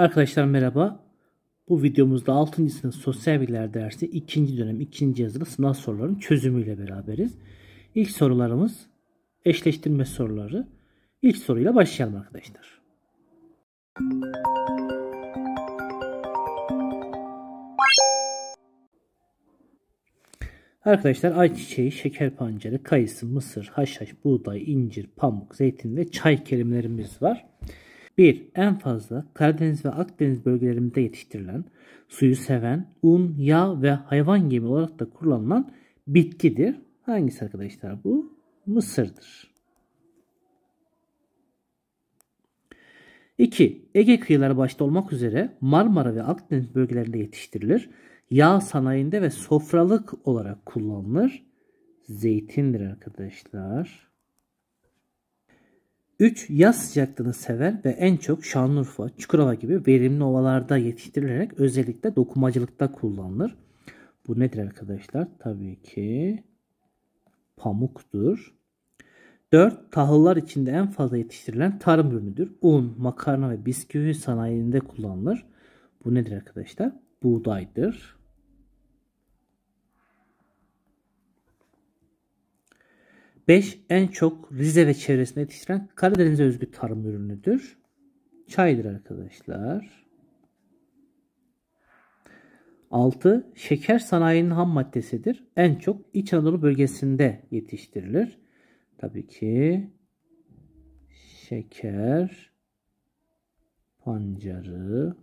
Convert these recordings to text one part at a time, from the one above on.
Arkadaşlar merhaba. Bu videomuzda 6. sınıf sosyal bilgiler dersi 2. dönem 2. yazılı sınav sorularının çözümüyle beraberiz. İlk sorularımız eşleştirme soruları. İlk soruyla başlayalım arkadaşlar. Arkadaşlar ayçiçeği, şeker pancarı, kayısı, mısır, haşhaş, buğday, incir, pamuk, zeytin ve çay kelimelerimiz var. 1. En fazla Karadeniz ve Akdeniz bölgelerinde yetiştirilen, suyu seven, un, yağ ve hayvan gibi olarak da kullanılan bitkidir. Hangisi arkadaşlar bu? Mısır'dır. 2. Ege kıyıları başta olmak üzere Marmara ve Akdeniz bölgelerinde yetiştirilir. Yağ sanayinde ve sofralık olarak kullanılır. Zeytindir arkadaşlar. 3. Yaz sıcaklığını sever ve en çok Şanlıurfa, Çukurova gibi verimli ovalarda yetiştirilerek özellikle dokumacılıkta kullanılır. Bu nedir arkadaşlar? Tabii ki pamuktur. 4. Tahıllar içinde en fazla yetiştirilen tarım ürünüdür. Un, makarna ve bisküvi sanayinde kullanılır. Bu nedir arkadaşlar? Buğdaydır. 5. En çok Rize ve çevresinde yetiştiren Karadeniz'e özgü tarım ürünüdür. Çaydır arkadaşlar. 6. Şeker sanayinin ham maddesidir. En çok İç Anadolu bölgesinde yetiştirilir. Tabii ki şeker pancarı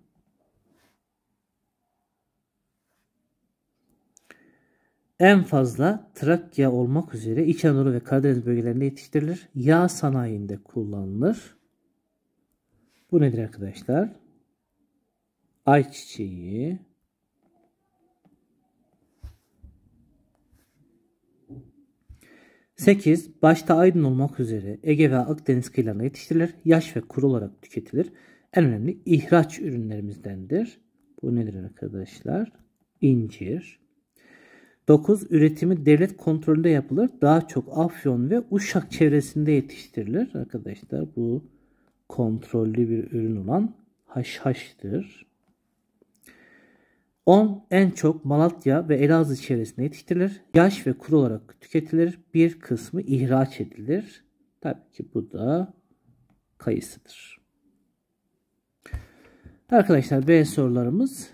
en fazla Trakya olmak üzere İç Anadolu ve Karadeniz bölgelerinde yetiştirilir. Yağ sanayinde kullanılır. Bu nedir arkadaşlar? Ayçiçeği, Sekiz, Başta Aydın olmak üzere Ege ve Akdeniz kıyılarına yetiştirilir. Yaş ve kuru olarak tüketilir. En önemli ihraç ürünlerimizdendir. Bu nedir arkadaşlar? İncir. 9. Üretimi devlet kontrolünde yapılır. Daha çok Afyon ve Uşak çevresinde yetiştirilir. Arkadaşlar bu kontrollü bir ürün olan haşhaştır. 10. En çok Malatya ve Elazığ çevresinde yetiştirilir. Yaş ve kuru olarak tüketilir. Bir kısmı ihraç edilir. Tabii ki bu da kayısıdır. Arkadaşlar B sorularımız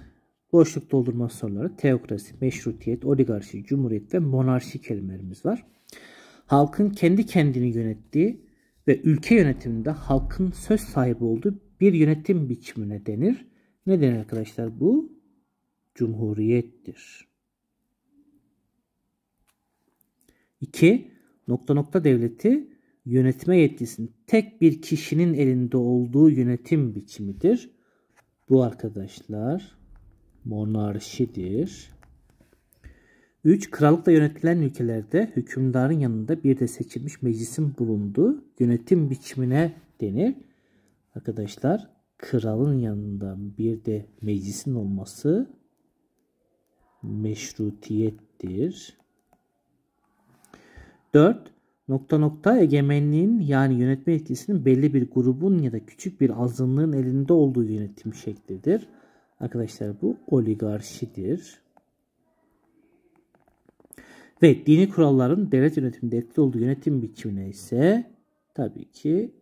Boşluk doldurma soruları teokrasi, meşrutiyet, oligarşi, cumhuriyet ve monarşi kelimelerimiz var. Halkın kendi kendini yönettiği ve ülke yönetiminde halkın söz sahibi olduğu bir yönetim biçimine denir. Ne denir arkadaşlar bu? Cumhuriyettir. 2. Nokta nokta devleti yönetme yetkisinin tek bir kişinin elinde olduğu yönetim biçimidir. Bu arkadaşlar monarşidir. 3. Krallıkla yönetilen ülkelerde hükümdarın yanında bir de seçilmiş meclisin bulunduğu yönetim biçimine denir. Arkadaşlar kralın yanında bir de meclisin olması meşrutiyettir. 4. Nokta nokta egemenliğin yani yönetme etkisinin belli bir grubun ya da küçük bir azınlığın elinde olduğu yönetim şeklidir. Arkadaşlar bu oligarşidir. Ve dini kuralların devlet yönetiminde etkili olduğu yönetim biçimine ise tabii ki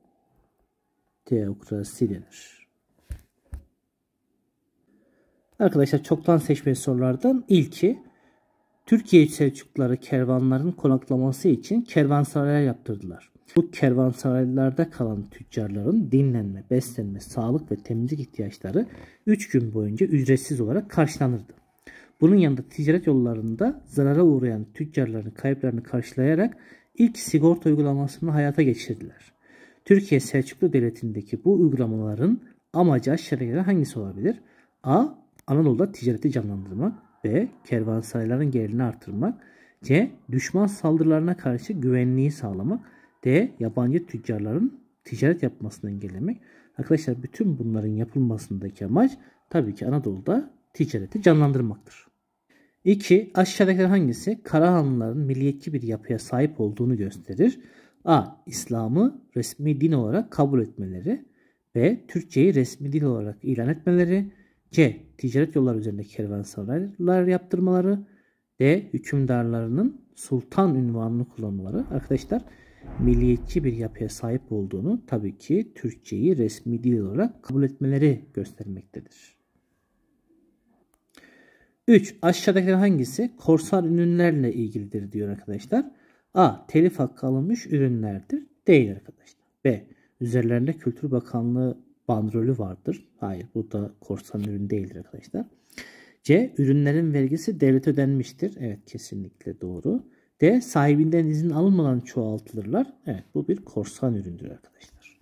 teokrasi denir. Arkadaşlar çoktan seçmeli sorulardan ilki Türkiye Selçukluları kervanların konaklaması için kervansaraylar yaptırdılar. Bu kervansaraylarda kalan tüccarların dinlenme, beslenme, sağlık ve temizlik ihtiyaçları 3 gün boyunca ücretsiz olarak karşılanırdı. Bunun yanında ticaret yollarında zarara uğrayan tüccarların kayıplarını karşılayarak ilk sigorta uygulamasını hayata geçirdiler. Türkiye Selçuklu Devleti'ndeki bu uygulamaların amacı aşağıya göre hangisi olabilir? A. Anadolu'da ticareti canlandırmak. B. Kervansarayların gelirini artırmak. C. Düşman saldırılarına karşı güvenliği sağlamak. D. Yabancı tüccarların ticaret yapmasını engellemek. Arkadaşlar bütün bunların yapılmasındaki amaç tabii ki Anadolu'da ticareti canlandırmaktır. 2. Aşağıdakiler hangisi Karahanlıların milliyetçi bir yapıya sahip olduğunu gösterir? A. İslam'ı resmi din olarak kabul etmeleri. B. Türkçeyi resmi dil olarak ilan etmeleri. C. Ticaret yolları üzerinde kervansaraylar yaptırmaları. D. Hükümdarlarının sultan ünvanını kullanmaları. Arkadaşlar milliyetçi bir yapıya sahip olduğunu tabii ki Türkçeyi resmi dil olarak kabul etmeleri göstermektedir. 3. Aşağıdakiler hangisi? Korsan ürünlerle ilgilidir diyor arkadaşlar. A. Telif hakkı alınmış ürünlerdir. Değil arkadaşlar. B. Üzerlerinde Kültür Bakanlığı bandrolü vardır. Hayır bu da korsan ürün değildir arkadaşlar. C. Ürünlerin vergisi devlet ödenmiştir. Evet kesinlikle doğru de sahibinden izin alınmadan çoğaltılırlar. Evet bu bir korsan üründür arkadaşlar.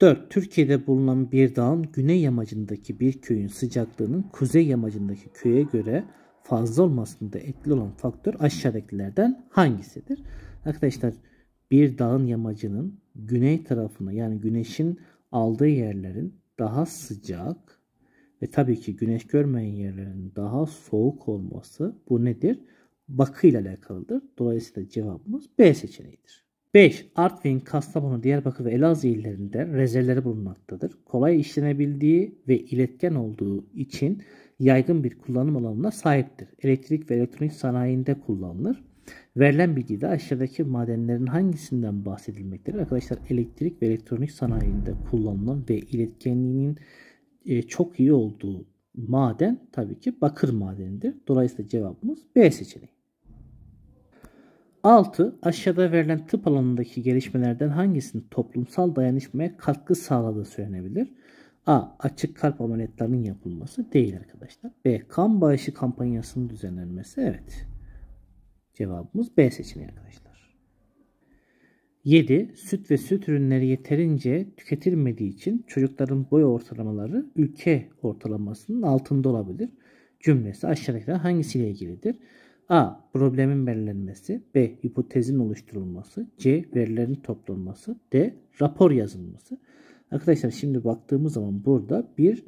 4. Türkiye'de bulunan bir dağın güney yamacındaki bir köyün sıcaklığının kuzey yamacındaki köye göre fazla olmasında etkili olan faktör aşağıdakilerden hangisidir? Arkadaşlar bir dağın yamacının güney tarafına yani güneşin aldığı yerlerin daha sıcak ve tabii ki güneş görmeyen yerlerin daha soğuk olması bu nedir? bakıyla alakalıdır. Dolayısıyla cevabımız B seçeneğidir. 5. Artvin, Kastamonu, Diyarbakır ve Elazığ illerinde rezervleri bulunmaktadır. Kolay işlenebildiği ve iletken olduğu için yaygın bir kullanım alanına sahiptir. Elektrik ve elektronik sanayinde kullanılır. Verilen bilgide aşağıdaki madenlerin hangisinden bahsedilmektedir? Arkadaşlar elektrik ve elektronik sanayinde kullanılan ve iletkenliğinin e, çok iyi olduğu maden tabii ki bakır madenidir. Dolayısıyla cevabımız B seçeneği. 6. Aşağıda verilen tıp alanındaki gelişmelerden hangisinin toplumsal dayanışmaya katkı sağladığı söylenebilir? A. Açık kalp ameliyatlarının yapılması değil arkadaşlar. B. Kan bağışı kampanyasının düzenlenmesi. Evet. Cevabımız B seçeneği arkadaşlar. 7. Süt ve süt ürünleri yeterince tüketilmediği için çocukların boy ortalamaları ülke ortalamasının altında olabilir. Cümlesi aşağıdakiler hangisiyle ilgilidir? A. Problemin belirlenmesi. B. Hipotezin oluşturulması. C. Verilerin toplanması. D. Rapor yazılması. Arkadaşlar şimdi baktığımız zaman burada bir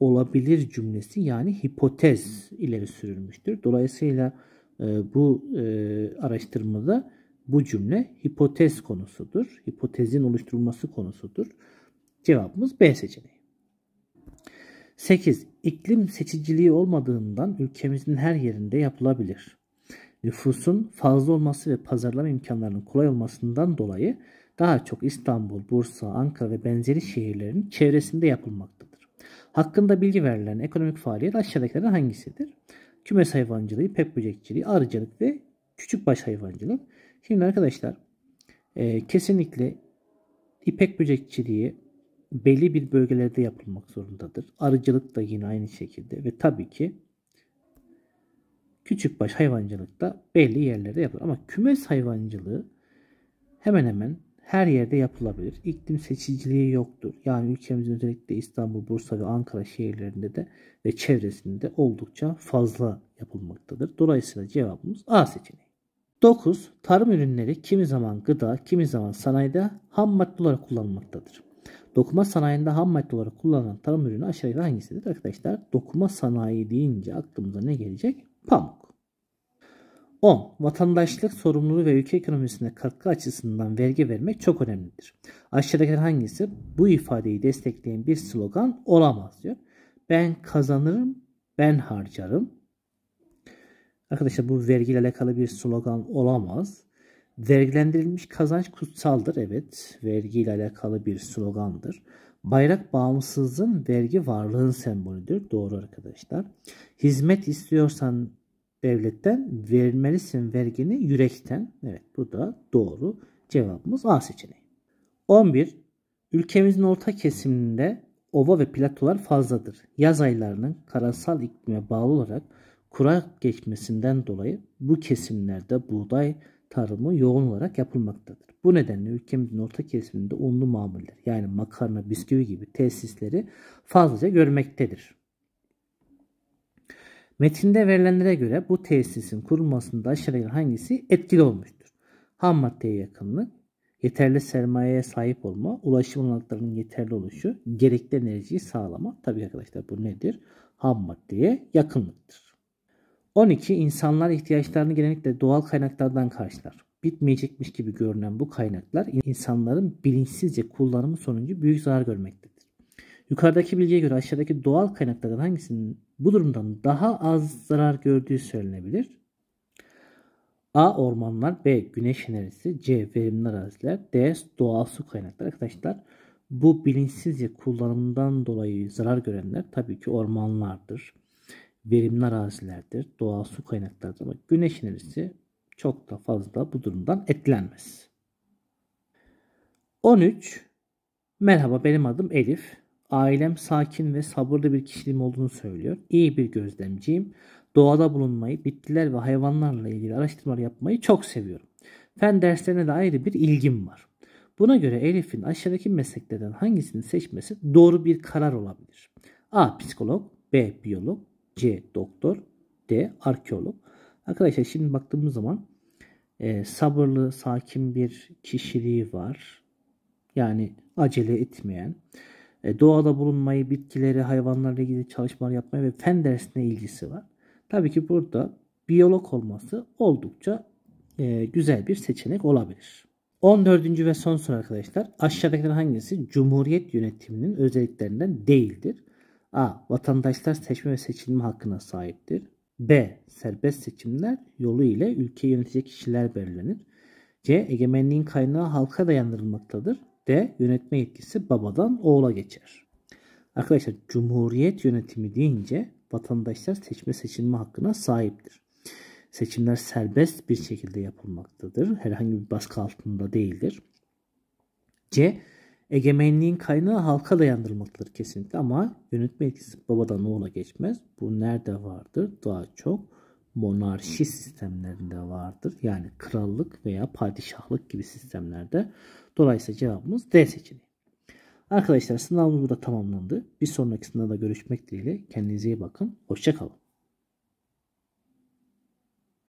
olabilir cümlesi yani hipotez ileri sürülmüştür. Dolayısıyla e, bu e, araştırmada bu cümle hipotez konusudur. Hipotezin oluşturulması konusudur. Cevabımız B seçeneği. 8. İklim seçiciliği olmadığından ülkemizin her yerinde yapılabilir nüfusun fazla olması ve pazarlama imkanlarının kolay olmasından dolayı daha çok İstanbul, Bursa, Ankara ve benzeri şehirlerin çevresinde yapılmaktadır. Hakkında bilgi verilen ekonomik faaliyet aşağıdakilerden hangisidir? Kümes hayvancılığı, ipek böcekçiliği, arıcılık ve küçükbaş hayvancılık. Şimdi arkadaşlar e, kesinlikle ipek böcekçiliği belli bir bölgelerde yapılmak zorundadır. Arıcılık da yine aynı şekilde ve tabii ki küçükbaş hayvancılıkta belli yerlerde yapılır. Ama kümes hayvancılığı hemen hemen her yerde yapılabilir. İklim seçiciliği yoktur. Yani ülkemizin özellikle İstanbul, Bursa ve Ankara şehirlerinde de ve çevresinde oldukça fazla yapılmaktadır. Dolayısıyla cevabımız A seçeneği. 9. Tarım ürünleri kimi zaman gıda, kimi zaman sanayide ham madde olarak kullanılmaktadır. Dokuma sanayinde ham madde olarak kullanılan tarım ürünü aşağıda hangisidir? Arkadaşlar dokuma sanayi deyince aklımıza ne gelecek? Pamuk. 10. Vatandaşlık sorumluluğu ve ülke ekonomisine katkı açısından vergi vermek çok önemlidir. Aşağıdaki hangisi bu ifadeyi destekleyen bir slogan olamaz diyor. Ben kazanırım, ben harcarım. Arkadaşlar bu vergiyle alakalı bir slogan olamaz. Vergilendirilmiş kazanç kutsaldır. Evet, vergiyle alakalı bir slogandır. Bayrak bağımsızlığın, vergi varlığın sembolüdür. Doğru arkadaşlar. Hizmet istiyorsan devletten vermelisin vergini yürekten. Evet bu da doğru. Cevabımız A seçeneği. 11. Ülkemizin orta kesiminde ova ve platolar fazladır. Yaz aylarının karasal iklime bağlı olarak kurak geçmesinden dolayı bu kesimlerde buğday, tarımı yoğun olarak yapılmaktadır. Bu nedenle ülkemizin orta kesiminde unlu mamuller yani makarna, bisküvi gibi tesisleri fazlaca görmektedir. Metinde verilenlere göre bu tesisin kurulmasında aşağıdaki hangisi etkili olmuştur? Ham maddeye yakınlık, yeterli sermayeye sahip olma, ulaşım olanaklarının yeterli oluşu, gerekli enerjiyi sağlama. Tabii arkadaşlar bu nedir? Ham maddeye yakınlıktır. 12. insanlar ihtiyaçlarını genellikle doğal kaynaklardan karşılar. Bitmeyecekmiş gibi görünen bu kaynaklar insanların bilinçsizce kullanımı sonucu büyük zarar görmektedir. Yukarıdaki bilgiye göre aşağıdaki doğal kaynaklardan hangisinin bu durumdan daha az zarar gördüğü söylenebilir? A. Ormanlar B. Güneş enerjisi C. Verimli araziler D. Doğal su kaynakları Arkadaşlar bu bilinçsizce kullanımdan dolayı zarar görenler tabii ki ormanlardır verimli arazilerdir, doğal su kaynaklarıdır ama güneş enerjisi çok da fazla bu durumdan etkilenmez. 13. Merhaba benim adım Elif. Ailem sakin ve sabırlı bir kişiliğim olduğunu söylüyor. İyi bir gözlemciyim. Doğada bulunmayı, bitkiler ve hayvanlarla ilgili araştırmalar yapmayı çok seviyorum. Fen derslerine de ayrı bir ilgim var. Buna göre Elif'in aşağıdaki mesleklerden hangisini seçmesi doğru bir karar olabilir? A. Psikolog B. Biyolog C. Doktor. D. Arkeolog. Arkadaşlar şimdi baktığımız zaman e, sabırlı, sakin bir kişiliği var. Yani acele etmeyen. E, doğada bulunmayı, bitkileri, hayvanlarla ilgili çalışmalar yapmayı ve fen dersine ilgisi var. Tabii ki burada biyolog olması oldukça e, güzel bir seçenek olabilir. 14. ve son soru arkadaşlar. Aşağıdakilerden hangisi Cumhuriyet yönetiminin özelliklerinden değildir? A. Vatandaşlar seçme ve seçilme hakkına sahiptir. B. Serbest seçimler yolu ile ülke yönetecek kişiler belirlenir. C. Egemenliğin kaynağı halka dayandırılmaktadır. D. Yönetme yetkisi babadan oğula geçer. Arkadaşlar cumhuriyet yönetimi deyince vatandaşlar seçme seçilme hakkına sahiptir. Seçimler serbest bir şekilde yapılmaktadır. Herhangi bir baskı altında değildir. C egemenliğin kaynağı halka dayandırılmaktadır kesinlikle ama yönetme etkisi babadan oğula geçmez. Bu nerede vardır? Daha çok monarşi sistemlerinde vardır. Yani krallık veya padişahlık gibi sistemlerde. Dolayısıyla cevabımız D seçeneği. Arkadaşlar sınavımız burada tamamlandı. Bir sonraki sınavda görüşmek dileğiyle. Kendinize iyi bakın. Hoşçakalın.